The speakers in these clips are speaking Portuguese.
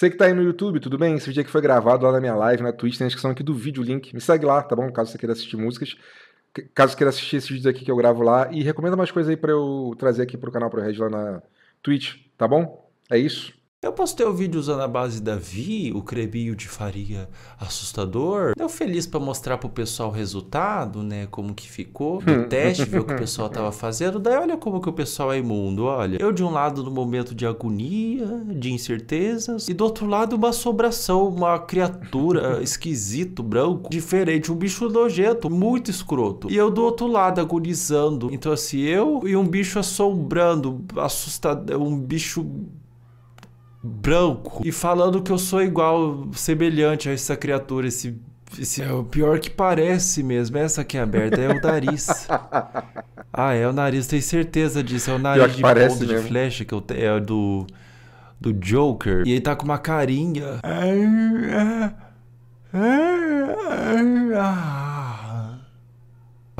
Você que tá aí no YouTube, tudo bem? Esse vídeo aqui foi gravado lá na minha live, na Twitch, tem a descrição aqui do vídeo, o link. Me segue lá, tá bom? Caso você queira assistir músicas. Caso queira assistir esses vídeos aqui que eu gravo lá. E recomenda mais coisas aí para eu trazer aqui pro canal, pro Red lá na Twitch, tá bom? É isso. Eu postei o um vídeo usando a base da Vi, o creminho de farinha assustador. Deu feliz para mostrar pro pessoal o resultado, né? Como que ficou do teste, ver o que o pessoal tava fazendo. Daí olha como que o pessoal é imundo, olha. Eu de um lado no momento de agonia, de incertezas, e do outro lado uma assombração, uma criatura esquisito, branco, diferente, um bicho nojento, muito escroto. E eu do outro lado agonizando. Então assim, eu e um bicho assombrando, assustado, um bicho branco e falando que eu sou igual, semelhante a essa criatura, esse. esse é o pior que parece mesmo. Essa aqui é aberta é o nariz. ah, é o nariz, tenho certeza disso. É o nariz de ponto de flecha que eu te, é do. do Joker. E ele tá com uma carinha. É, é, ah.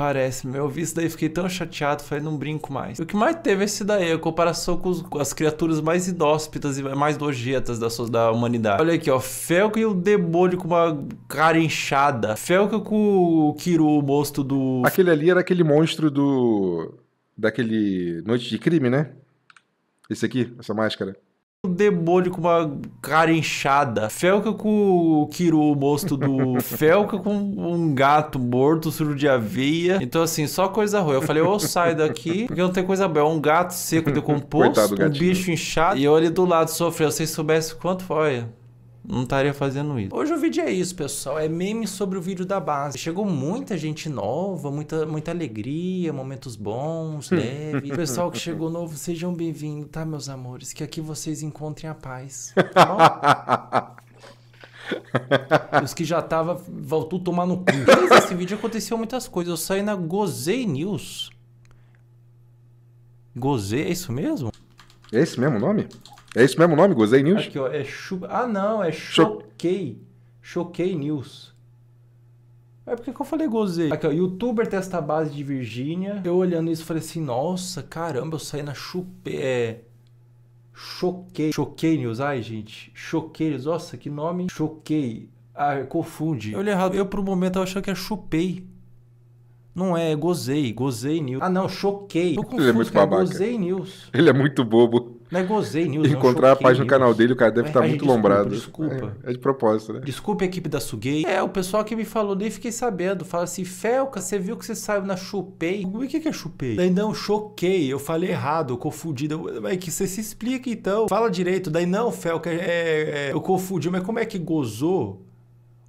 Parece, meu. Eu vi isso daí, fiquei tão chateado, falei, não brinco mais. o que mais teve é esse daí, a comparação com, os, com as criaturas mais inóspitas e mais nojentas da, da humanidade. Olha aqui, ó. Felco e o demônio com uma cara inchada. Felco com o Kiru, o monstro do. Aquele ali era aquele monstro do. daquele Noite de Crime, né? Esse aqui, essa máscara o demônio com uma cara inchada. Felca com o Kiru, o mosto do Felca com um gato morto, suru de aveia. Então, assim, só coisa ruim. Eu falei, ou sai daqui, porque não tem coisa boa. É um gato seco decomposto, um bicho inchado. E eu ali do lado sofreu. Se soubesse quanto foi não estaria fazendo isso. Hoje o vídeo é isso, pessoal. É meme sobre o vídeo da base. Chegou muita gente nova, muita, muita alegria, momentos bons, hum. leve. pessoal que chegou novo, sejam bem-vindos, tá, meus amores? Que aqui vocês encontrem a paz, tá bom? Os que já tava, voltou tomar no cu. Mas esse vídeo aconteceu muitas coisas. Eu saí na Gozei News. Gozei, é isso mesmo? É esse mesmo nome? É isso mesmo o nome, Gozei News? Aqui, ó, é chu... Ah, não, é Choquei. Choquei News. É porque que eu falei gozei. Aqui, ó, youtuber testa base de Virgínia. Eu olhando isso, falei assim, nossa, caramba, eu saí na chupe... É... Choquei. Choquei News. Ai, gente. Choquei News. Nossa, que nome. Choquei. Ah, confunde. Eu olhei errado. Eu, por um momento, eu achei que é chupei. Não é, é, gozei, gozei news. Ah, não, choquei. Tô confuso, ele é muito cara, é babaca. Gozei news. Ele é muito bobo. Não é gozei news. Encontrar não, a página do canal dele, o cara deve estar é, tá muito desculpa, lombrado. Desculpa. É, é, de propósito, né? Desculpa equipe da Suguei. É, o pessoal que me falou, nem fiquei sabendo. Fala assim, Felca, você viu que você saiu na Chupei? O que é Chupei? Daí não, choquei. Eu falei errado, eu confundi. Mas que você se explica então. Fala direito. Daí não, Felca, é, é, eu confundi. Mas como é que gozou?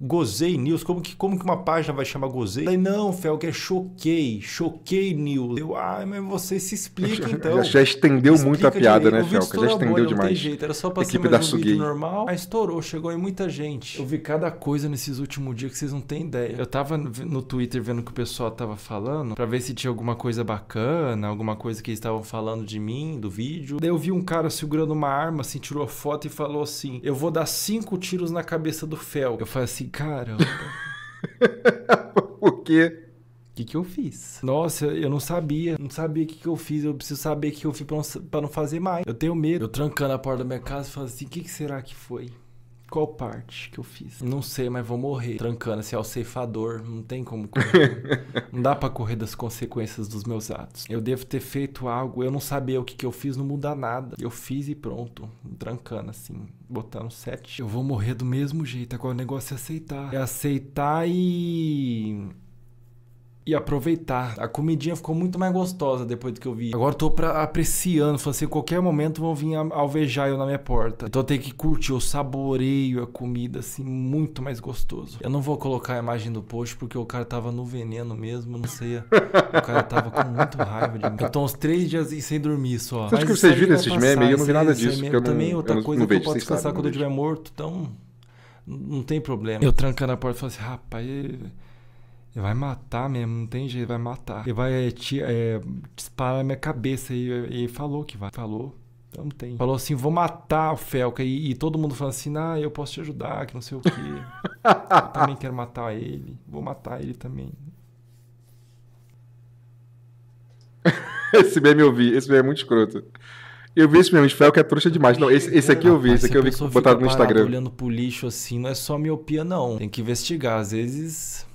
Gozei News, como que, como que uma página vai chamar Gozei? Falei, não, que é Choquei, Choquei News. Eu, ah, mas você se explica então. Já, já estendeu explica muito a piada, direito. né, Fel? Já estendeu demais. Não tem jeito, era só passar mais da um vídeo normal, mas estourou, chegou em muita gente. Eu vi cada coisa nesses últimos dias que vocês não têm ideia. Eu tava no Twitter vendo o que o pessoal tava falando, pra ver se tinha alguma coisa bacana, alguma coisa que eles estavam falando de mim, do vídeo. Daí eu vi um cara segurando uma arma, assim, tirou foto e falou assim, eu vou dar cinco tiros na cabeça do Fel. Eu falei assim, Caramba. Por quê? O que, que eu fiz? Nossa, eu não sabia. Não sabia o que, que eu fiz. Eu preciso saber o que eu fiz pra não, pra não fazer mais. Eu tenho medo. Eu trancando a porta da minha casa e falo assim: o que, que será que foi? Qual parte que eu fiz? Não sei, mas vou morrer. Trancando, se é o ceifador, não tem como correr. não dá para correr das consequências dos meus atos. Eu devo ter feito algo, eu não sabia o que, que eu fiz, não muda nada. Eu fiz e pronto. Trancando, assim, botando sete. Eu vou morrer do mesmo jeito. Agora o negócio é aceitar. É aceitar e e aproveitar. A comidinha ficou muito mais gostosa depois do que eu vi. Agora eu tô pra, apreciando, falando assim, qualquer momento vão vir alvejar eu na minha porta. Então eu tenho que curtir, eu saboreio a comida assim, muito mais gostoso. Eu não vou colocar a imagem do post porque o cara tava no veneno mesmo, não sei. o cara tava com muito raiva de mim. Eu tô uns três dias sem dormir só. Você acha que vocês viram esses memes? Eu não vi nada disso. Eu também, outra eu coisa não que vejo, eu posso descansar sabe, quando eu estiver morto, então não tem problema. Eu trancando a porta e falo assim, rapaz... Vai matar mesmo, não tem jeito, vai matar. Ele vai é, te, é, disparar na minha cabeça. E, e falou que vai. Falou. Então não tem. Falou assim: vou matar o Felca. E, e todo mundo falando assim: ah, eu posso te ajudar, que não sei o quê. eu também quero matar ele. Vou matar ele também. esse meme eu vi, esse meme é muito escroto. Eu vi esse meme de Felca é trouxa demais. Não, esse, esse aqui eu vi, esse aqui eu vi botado no Instagram. olhando pro lixo assim, não é só miopia, não. Tem que investigar. Às vezes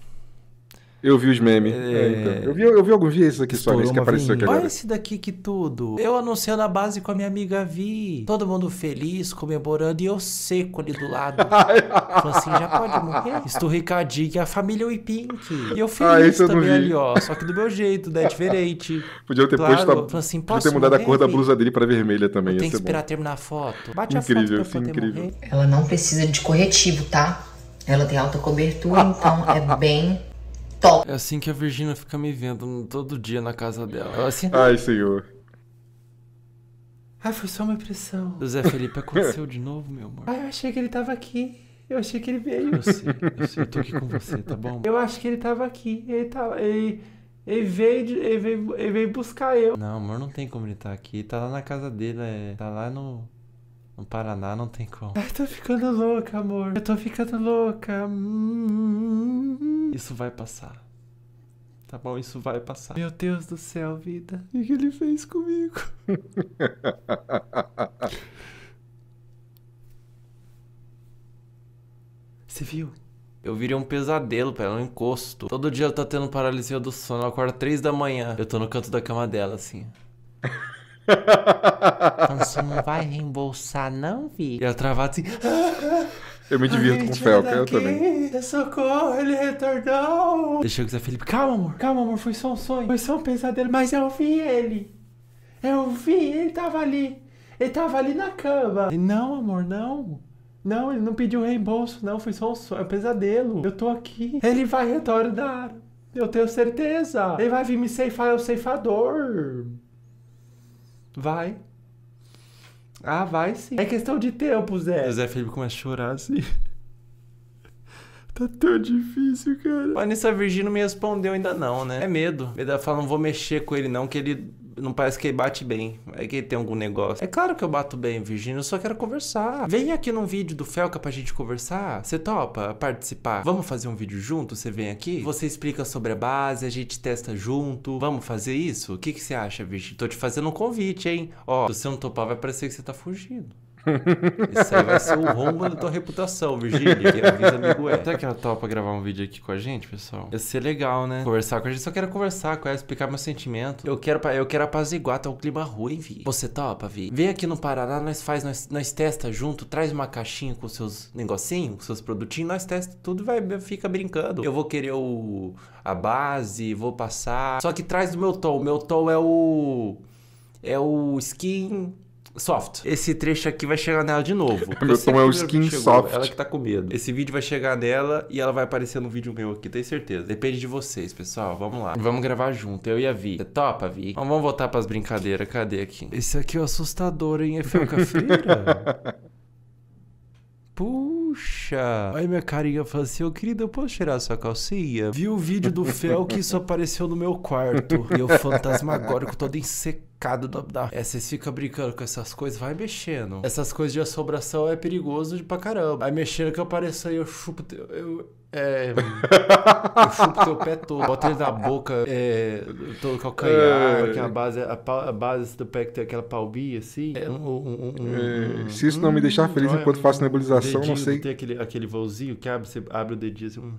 eu vi os memes. É... É, então. eu, vi, eu vi alguns dias aqui Estourou só, isso que apareceu aqui agora. Olha esse daqui que tudo. Eu anunciando a base com a minha amiga Vi. Todo mundo feliz, comemorando, e eu seco ali do lado. Falei assim, já pode morrer? Estou Ricardinho, é a família Wipink. E eu feliz ah, também ali, ó. Só que do meu jeito, né? Diferente. Podia ter claro. posto a... assim, Podia ter mudado morrer, a cor da blusa dele pra vermelha também. Tem que esperar bom. terminar a foto. Bate incrível, a foto pra incrível. Morrer. Ela não precisa de corretivo, tá? Ela tem alta cobertura, então é bem top. É assim que a Virgínia fica me vendo todo dia na casa dela. Ela assim. Ai, senhor. Ai, foi só uma impressão. Zé Felipe, aconteceu de novo, meu amor? Ai, eu achei que ele tava aqui. Eu achei que ele veio. Eu sei, eu sei, eu tô aqui com você, tá bom? Eu acho que ele tava aqui. Ele tava. Tá, ele, ele, veio, ele, veio, ele veio buscar eu. Não, amor, não tem como ele tá aqui. Tá lá na casa dele, é. Tá lá no. No Paraná não tem como. Ai, tô ficando louca, amor. Eu tô ficando louca. Hum... hum, hum, hum. Isso vai passar. Tá bom, isso vai passar. Meu Deus do céu, vida. O que ele fez comigo? Você viu? Eu virei um pesadelo pra ela, um encosto. Todo dia ela tá tendo paralisia do sono. Ela acorda três da manhã. Eu tô no canto da cama dela, assim. Então você não vai reembolsar, não, Vi? E ela travada assim. Eu me divirto com o Felca, eu também. Socorro, ele retornou. Deixa eu dizer, Felipe, calma, amor, calma, amor, foi só um sonho, foi só um pesadelo, mas eu vi ele. Eu vi, ele tava ali. Ele tava ali na cama. não, amor, não. Não, ele não pediu reembolso, não, foi só um sonho, é um pesadelo. Eu tô aqui. Ele vai retornar. Eu tenho certeza. Ele vai vir me ceifar, é o ceifador. Vai. Ah, vai sim. É questão de tempo, Zé. O Zé Felipe começa a chorar assim. Tá tão difícil, cara. Mas nessa Virgínia não me respondeu ainda não, né? É medo. Ela fala, não vou mexer com ele não, que ele não parece que ele bate bem. É que ele tem algum negócio. É claro que eu bato bem, Virginia, eu só quero conversar. Vem aqui num vídeo do Felca pra gente conversar. Você topa participar? Vamos fazer um vídeo junto? Você vem aqui? Você explica sobre a base, a gente testa junto. Vamos fazer isso? O que, que você acha, Virginia? Tô te fazendo um convite, hein? Ó, se você não topar, vai parecer que você tá fugindo. Isso aí vai ser o rombo da tua reputação, Virgínia. Que amigo é. Até que ela topa gravar um vídeo aqui com a gente, pessoal. Ia ser legal, né? Conversar com a gente. Só quero conversar com ela, é, explicar meu sentimento. Eu quero, eu quero apaziguar, tá um clima ruim, Vi. Você topa, Vi? Vem aqui no Paraná, nós faz, nós, nós testa junto, traz uma caixinha com seus negocinhos, com seus produtinhos, nós testa tudo e vai, fica brincando. Eu vou querer o, a base, vou passar. Só que traz o meu tom. Meu tom é o. É o skin soft. Esse trecho aqui vai chegar nela de novo. meu tom é o skin soft. Ela que tá com medo. Esse vídeo vai chegar nela e ela vai aparecer no vídeo meu aqui, tenho certeza. Depende de vocês, pessoal. Vamos lá. Vamos gravar junto, eu e a Vi. Você topa, Vi? Então, vamos voltar pras brincadeiras. Cadê aqui? Esse aqui é o assustador, hein? É feira. Puxa! Aí minha carinha falou assim: Ô oh, querida, eu posso tirar sua calcinha? Vi o vídeo do Fel que isso apareceu no meu quarto. e eu fantasmagórico todo ensecado cada da. É, vocês ficam brincando com essas coisas, vai mexendo. Essas coisas de assobração é perigoso de pra caramba. Aí mexendo que eu apareço aí, eu chupo teu. Eu, é. eu chupo teu pé todo, bota ele na boca, é, todo calcanhar, é. que é a base, a, a, base do pé que tem aquela palbinha assim. É, um, um, um, é. Se isso não me deixar feliz enquanto faço nebulização, não sei. Tem aquele, aquele voozinho que abre, você abre o dedinho assim.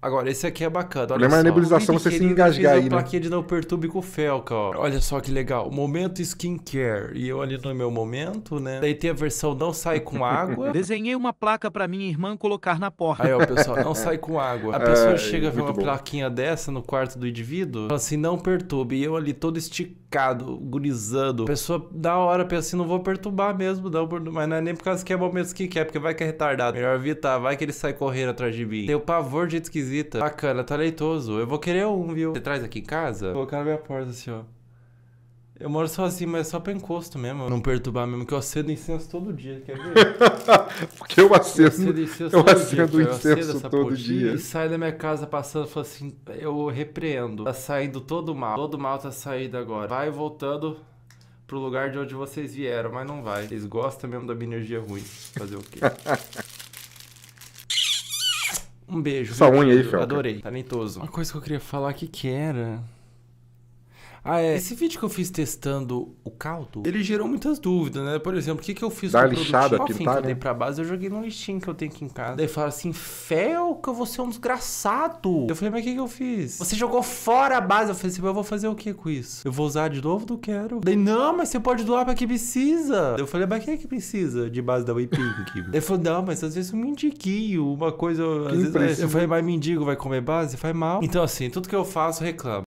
Agora, esse aqui é bacana. Olha problema é a nebulização você se engasgar aí, né? plaquinha de não perturbe com felca, ó. Olha só que legal. Momento skincare. E eu ali no meu momento, né? Daí tem a versão não sai com água. Desenhei uma placa para minha irmã colocar na porta. Aí, ó, pessoal, não sai com água. A é, pessoa é, chega a ver uma bom. plaquinha dessa no quarto do indivíduo, fala assim, não perturbe. E eu ali todo esticado, gurizando. A pessoa, da hora, pensa assim, não vou perturbar mesmo, não. Mas não é nem por causa que é momento skincare, porque vai que é retardado. Melhor evitar, vai que ele sai correndo atrás de mim. Tem o pavor de esquisito esquisita. Bacana, tá leitoso. Eu vou querer um, viu? Você traz aqui em casa? Colocar na minha porta assim, ó. Eu moro sozinho, assim, mas é só pra encosto mesmo. Não perturbar mesmo, que eu acendo incenso todo dia, quer ver? Porque eu acendo, eu acendo, eu acendo dia, incenso eu todo dia. E sai da minha casa passando, falo assim, eu repreendo. Tá saindo todo mal, todo mal tá saindo agora. Vai voltando pro lugar de onde vocês vieram, mas não vai. Eles gostam mesmo da minha energia ruim. Fazer o quê? Um beijo. sua unha aí, Fel. Adorei. Talentoso. Uma coisa que eu queria falar, que que era? Ah, é. Esse vídeo que eu fiz testando o caldo, ele gerou muitas dúvidas, né? Por exemplo, o que, que eu fiz Dá com o lixada, que eu né? dei pra base, eu joguei no lixinho que eu tenho aqui em casa. Daí falaram assim, eu vou ser um desgraçado. Eu falei, mas o que, que eu fiz? Você jogou fora a base. Eu falei assim, mas eu vou fazer o que com isso? Eu vou usar de novo? que quero. Daí, não, mas você pode doar pra quem precisa. Daí eu falei, mas quem é que precisa de base da Waypink? Ele falou, não, mas às vezes um mendiguinho, uma coisa... Às vezes, é, eu falei, mas mendigo vai comer base? Faz mal. Então, assim, tudo que eu faço, reclamo.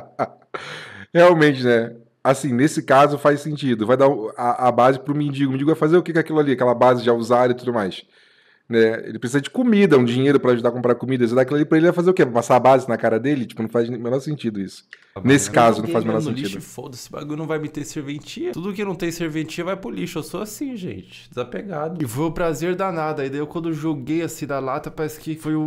Realmente, né? Assim, nesse caso faz sentido. Vai dar a, a base pro mendigo. O mendigo vai fazer o que com aquilo ali? Aquela base já usar e tudo mais. Né? Ele precisa de comida, um dinheiro para ajudar a comprar comida. Isso daquilo ali para ele vai fazer o quê? Passar a base na cara dele? Tipo, não faz o menor sentido isso. Ah, Nesse caso, não faz o menor sentido. Lixo, foda esse bagulho não vai me ter serventia. Tudo que não tem serventia vai pro lixo. Eu sou assim, gente. Desapegado. E foi um prazer danado. Aí daí eu, quando joguei assim da lata, parece que foi um,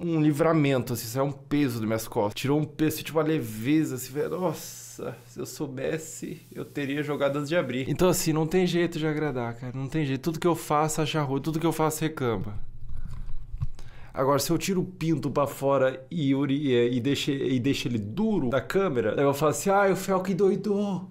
um, um livramento, assim, saiu um peso das minhas costas. Tirou um peso, assim, tipo, uma leveza, assim, velho. Nossa. Nossa, se eu soubesse, eu teria jogado antes de abrir. Então, assim, não tem jeito de agradar, cara. Não tem jeito. Tudo que eu faço acha ruim, tudo que eu faço reclama. Agora, se eu tiro o pinto para fora e, e, e, deixo, e deixo ele duro da câmera, eu falo assim: ah, o Fel que doidou.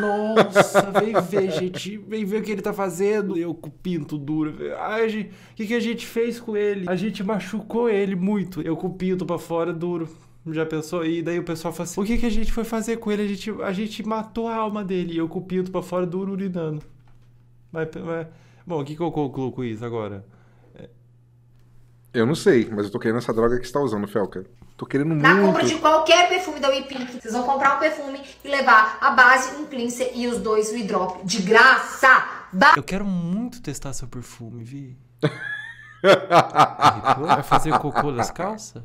Nossa, vem ver, gente. Vem ver o que ele tá fazendo. Eu com o pinto duro. Ai, o que, que a gente fez com ele? A gente machucou ele muito. Eu com o pinto pra fora duro. Já pensou? E daí o pessoal fala assim: o que, que a gente foi fazer com ele? A gente, a gente matou a alma dele e eu com o pinto pra fora do urinando. Mas, mas... Bom, o que, que eu concluo com isso agora? É... Eu não sei, mas eu tô querendo essa droga que você tá usando, Felca. Tô querendo muito. Na compra de qualquer perfume da WePink, vocês vão comprar um perfume e levar a base, um cleanser e os dois We Drop de graça. Ba eu quero muito testar seu perfume, Vi. Vai fazer cocô nas calças?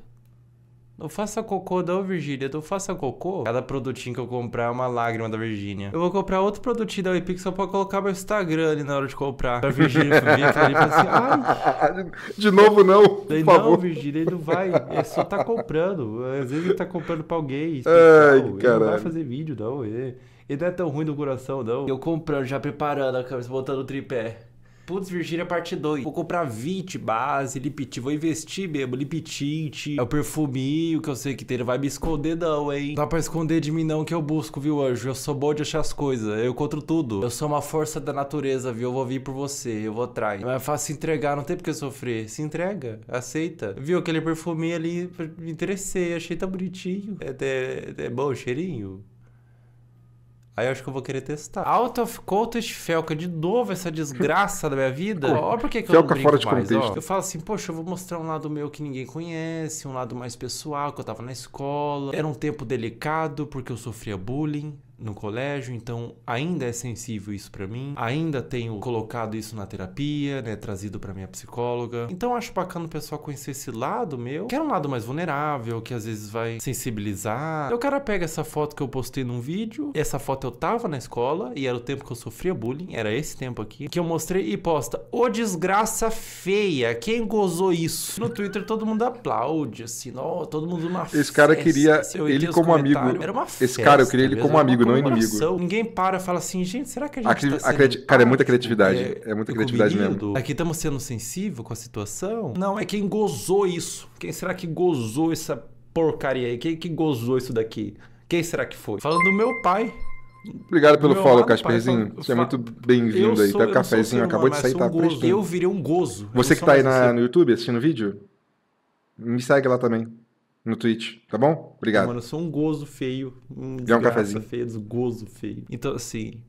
Não faça cocô da Virgínia, não faça cocô. Cada produtinho que eu comprar é uma lágrima da Virgínia. Eu vou comprar outro produtinho da só pra colocar meu Instagram ali na hora de comprar. Pra Virgínia Victor ali pra assim, ai. De novo não, Daí, por não, favor. Virgínia, ele não vai. Ele só tá comprando. Às vezes ele tá comprando pra alguém. Ai, Ai, ele não vai fazer vídeo, não. Ele, ele não é tão ruim do coração, não. Eu comprando, já preparando a cabeça, botando o tripé. Putz, Virgínia, parte 2. Vou comprar Vit, base, lipit. Vou investir mesmo. Liptint, é o perfuminho que eu sei que tem. Não vai me esconder, não, hein? Dá pra esconder de mim, não, que eu busco, viu, anjo? Eu sou bom de achar as coisas. Eu encontro tudo. Eu sou uma força da natureza, viu? Eu vou vir por você. Eu vou atrás. Mas é fácil se entregar, não tem por que sofrer. Se entrega, aceita. Viu aquele perfuminho ali? Me interessei, achei tão bonitinho. É, é, é bom o cheirinho. Aí eu acho que eu vou querer testar. Out of context Felca, de novo essa desgraça da minha vida. Olha por que, eu não brinco fora de mais, contexto. Ó. Eu falo assim, poxa, eu vou mostrar um lado meu que ninguém conhece, um lado mais pessoal, que eu tava na escola. Era um tempo delicado, porque eu sofria bullying no colégio, então ainda é sensível isso para mim, ainda tenho colocado isso na terapia, né, trazido para minha psicóloga. Então acho bacana o pessoal conhecer esse lado meu, que é um lado mais vulnerável, que às vezes vai sensibilizar. O cara pega essa foto que eu postei num vídeo, essa foto eu tava na escola e era o tempo que eu sofria bullying, era esse tempo aqui, que eu mostrei e posta: "Ô oh, desgraça feia, quem gozou isso?". No Twitter todo mundo aplaude assim, ó, todo mundo uma Esse festa. cara queria ele como amigo. Era uma festa, esse cara eu queria ele como amigo não é inimigo. Ninguém para e fala assim, gente, será que a gente. A cri... tá sendo... Cara, é muita criatividade. É, é muita criatividade mesmo. Aqui é estamos sendo sensível com a situação? Não, é quem gozou isso. Quem será que gozou essa porcaria aí? Quem que gozou isso daqui? Quem será que foi? Falando do meu pai. Obrigado pelo meu follow, Casperzinho. Você é muito bem-vindo aí. tá o cafezinho acabou de sair, tá um Eu virei um gozo. Você que tá aí na, no YouTube assistindo o vídeo, me segue lá também no Twitch, tá bom? Obrigado. mano, eu sou um gozo feio. Um Dá um cafezinho. feio, desgozo feio. Então, assim.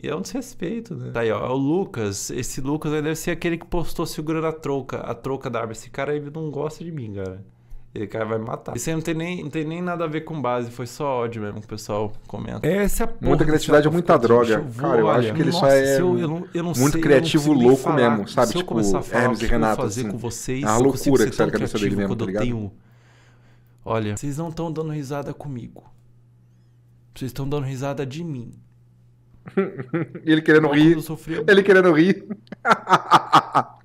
E é um desrespeito, né? Tá aí, ó. o Lucas. Esse Lucas aí deve ser aquele que postou segurando a troca, a troca da árvore. Esse cara aí não gosta de mim, cara. Ele cara vai me matar. Isso aí não tem, nem, não tem nem nada a ver com base, foi só ódio mesmo que o pessoal comenta. É, essa é a Muita criatividade, é muita droga. cara, eu acho que ele nossa, só é eu, eu não, eu não muito sei, criativo louco falar, mesmo, sabe? Se tipo, eu começar a falar Hermes é e que assim, com vocês, é ah, uma loucura que sai da cabeça dele mesmo, tá ligado? Eu tenho Olha, vocês não estão dando risada comigo. Vocês estão dando risada de mim. ele querendo rir. Ele querendo rir.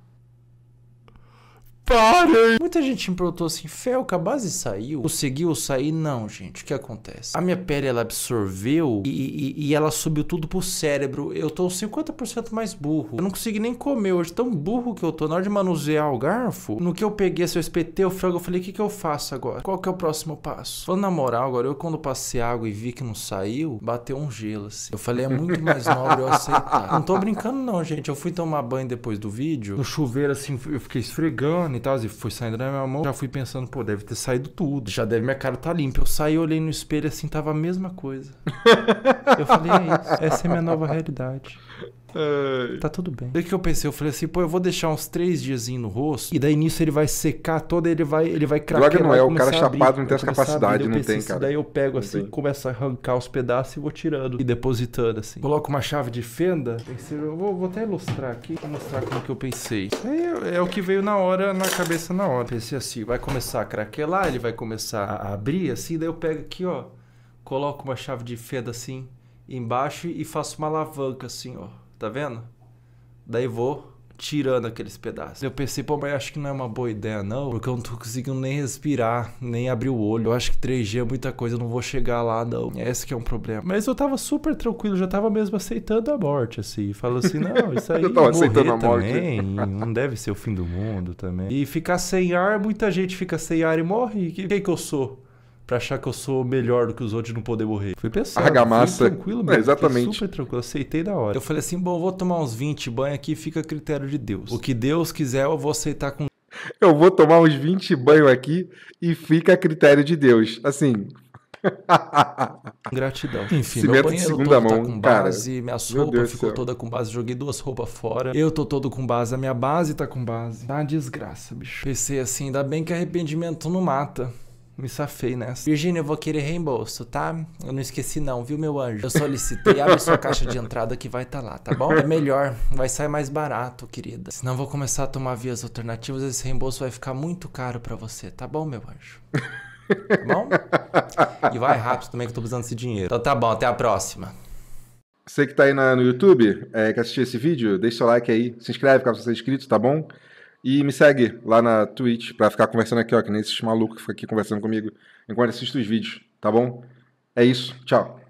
parem! Muita gente me perguntou assim, Felca, a base saiu? Conseguiu sair? Não, gente, o que acontece? A minha pele, ela absorveu e, e, e ela subiu tudo pro cérebro. Eu tô 50% mais burro. Eu não consegui nem comer hoje, tão burro que eu tô. Na hora de manusear o garfo, no que eu peguei, se eu espetei o frango, eu falei, o que, que eu faço agora? Qual que é o próximo passo? Falando na moral, agora, eu quando passei água e vi que não saiu, bateu um gelo, assim. Eu falei, é muito mais nobre eu aceitar. Não tô brincando não, gente. Eu fui tomar banho depois do vídeo, no chuveiro, assim, eu fiquei esfregando, e tal, e foi saindo da minha mão. Já fui pensando, pô, deve ter saído tudo. Já deve minha cara tá limpa. Eu saí, olhei no espelho assim, tava a mesma coisa. eu falei, é isso. Essa é minha nova realidade. É... Tá tudo bem. Daí que eu pensei, eu falei assim, pô, eu vou deixar uns três diazinhos no rosto, e daí nisso ele vai secar todo, ele vai, ele vai craquelar. Droga não é, o cara é chapado não tem essa capacidade, não tem, assim, cara. Daí eu pego assim, não começo a arrancar os pedaços e vou tirando e depositando assim. Coloco uma chave de fenda, pensei, eu vou, vou até ilustrar aqui, vou mostrar como que eu pensei. É, é, o que veio na hora, na cabeça na hora. Pensei assim, vai começar a craquelar, ele vai começar a abrir assim, daí eu pego aqui, ó, coloco uma chave de fenda assim embaixo e faço uma alavanca assim, ó tá vendo? Daí vou tirando aqueles pedaços. Eu pensei, pô, mas acho que não é uma boa ideia, não, porque eu não tô conseguindo nem respirar, nem abrir o olho. Eu acho que 3G é muita coisa, eu não vou chegar lá, não. É esse que é um problema. Mas eu tava super tranquilo, já tava mesmo aceitando a morte, assim. falou assim, não, isso aí eu aceitando a morte. também, não deve ser o fim do mundo também. E ficar sem ar, muita gente fica sem ar e morre. Quem que eu sou? para achar que eu sou melhor do que os outros e não poder morrer. Fui pensar. Argamassa. tranquilo, mano. É, exatamente. super tranquilo, aceitei da hora. Eu falei assim, bom, vou tomar uns 20 banhos aqui, fica a critério de Deus. O que Deus quiser, eu vou aceitar com eu vou tomar uns 20 banhos aqui e fica a critério de Deus. Assim. Gratidão. Enfim, Cimento meu banheiro segunda todo tá mão, tá com base, cara. minhas roupas ficou toda com base, joguei duas roupas fora. Eu tô todo com base, a minha base tá com base. Tá uma desgraça, bicho. Pensei assim, ainda bem que arrependimento não mata. Me safei nessa. Virginia, eu vou querer reembolso, tá? Eu não esqueci não, viu, meu anjo? Eu solicitei, abre sua caixa de entrada que vai estar tá lá, tá bom? É melhor, vai sair mais barato, querida. Senão vou começar a tomar vias alternativas, esse reembolso vai ficar muito caro para você, tá bom, meu anjo? Tá bom? E vai rápido também que eu tô precisando desse dinheiro. Então tá bom, até a próxima. Você que tá aí na, no YouTube, é, que assistiu esse vídeo, deixa seu like aí, se inscreve caso você seja inscrito, tá bom? E me segue lá na Twitch pra ficar conversando aqui, ó, que nem esses malucos que ficam aqui conversando comigo enquanto assisto os vídeos, tá bom? É isso, tchau.